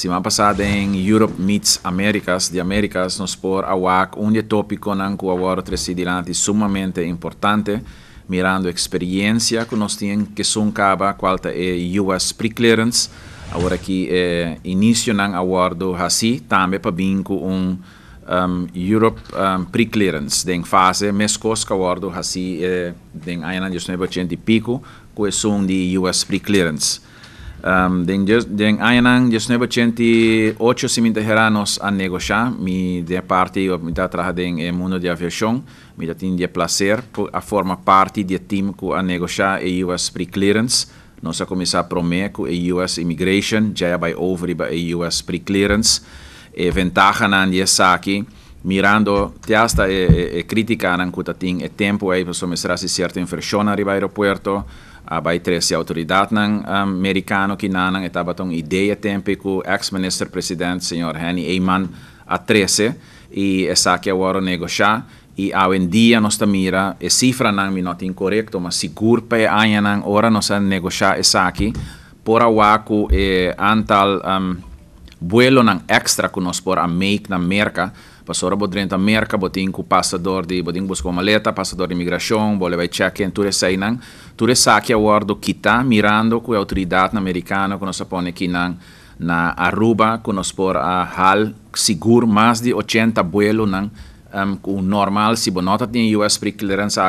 Semana passada em Europe Meets Americas, de Américas nos por awak um tópico nanku awaro tresidirante sumamente importante mirando a experiência que nós temos, que são caba qual é US Preclearance agora aqui é início nang awardo hasi também para binco um um, Europe um, Preclearance den fase mescos que awardo hasi eh, den ainda just neba de pico que é são de US Preclearance um, den, den ajanang 1978 heranos a negociar, mi de parte eu mi da traha den e mundo de aviação, mi da tin de placer a forma parte de team ku a negociar e US pre clearance, nós a começar promeco e US immigration, já by over e US pre clearance, e eh, ventaja na die saki. mirando tiasta e, e critica arancutatting e tempo e som esrasi certo in freshona arriva aeropuerto a bai tresi autoridad nan ehm, americano ki nanan et abaton idea tempi ku ex minister president signor Henny Eiman a trese i esaki awaro negosha i awendia nostra mira e cifra nan minot incorrecto ma sigur pe ayanan ora nosa negosha esaki pora waku e antal um, vuelo ng extra kunos por a make na merka. Pasora bo drenta merka, bo tin ku pasador di, bo din busco maleta, pasador di imigração, bo levai check-in, ture sei nang, ture saki awardo kita, mirando ku autoridade americana kunos apone kinang na Aruba, kunos por a hal, sigur, mas di 80 vuelo nang Em, normal si bo notat US pri clearance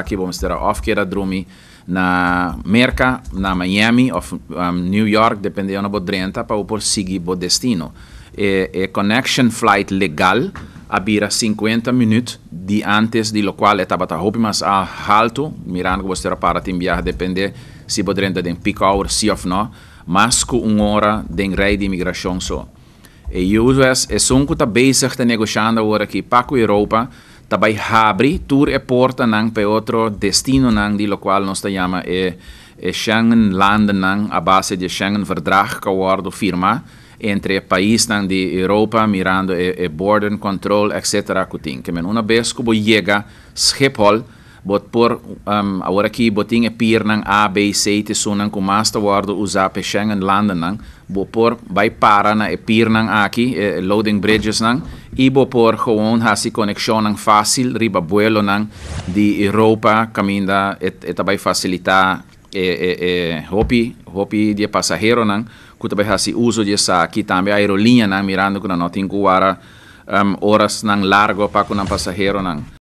drumi na merca na Miami of em, New York depende no bo pa por sigi bo destino e, e connection flight legal abira 50 minutos di antes de lo quale tabata hopimas a halto mirando bo para tim viaje depende si peak hour si of no mas un ora den rei di so e US é sunkuta que están negociando agora aqui Paco Europa também abrir tour e porta nang para outro destino nang de lo qual nos chama é, é Schengen land a base de Schengen verdrag que firma entre países de Europa mirando e, e border control etc. que men uma vez que chega Schiphol bot por um, agora aqui botinha pir nang A B C te sunan com master wardo usar pe Schengen landen nang bo por vai para na e pir nang aki, e, loading bridges nang e bo por gewoon hasi koneksyon nang fasil riba buelo nang di Europa caminda et bay facilita e, e, e hopi hopi de passageiro nang kutabai hasi uso de sa aqui também aerolinha nang mirando kuna notin guara um, horas nang largo pa ku kunang passageiro nang